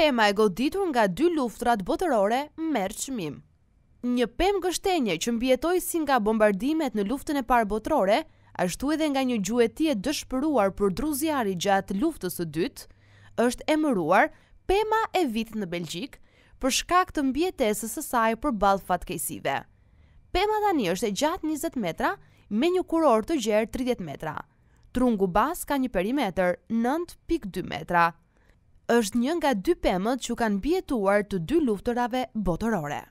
pema e goditur nga dy luftrat botërore merë qëmim. Një pem gështenje që mbjetoj si nga bombardimet në luftën e parë botërore, ashtu edhe nga një gjuetie dëshpëruar për druzjari gjatë luftës të dytë, është emëruar pema e vitë në Belgjik për shkak të mbjetesës sësaj për balë fatkejsive. Pema tani një është e gjatë 20 metra me një kuror të gjerë 30 metra. Trungu bas ka një perimeter 9.2 metra është një nga dy pëmët që kanë bjetuar të dy luftërave botërore.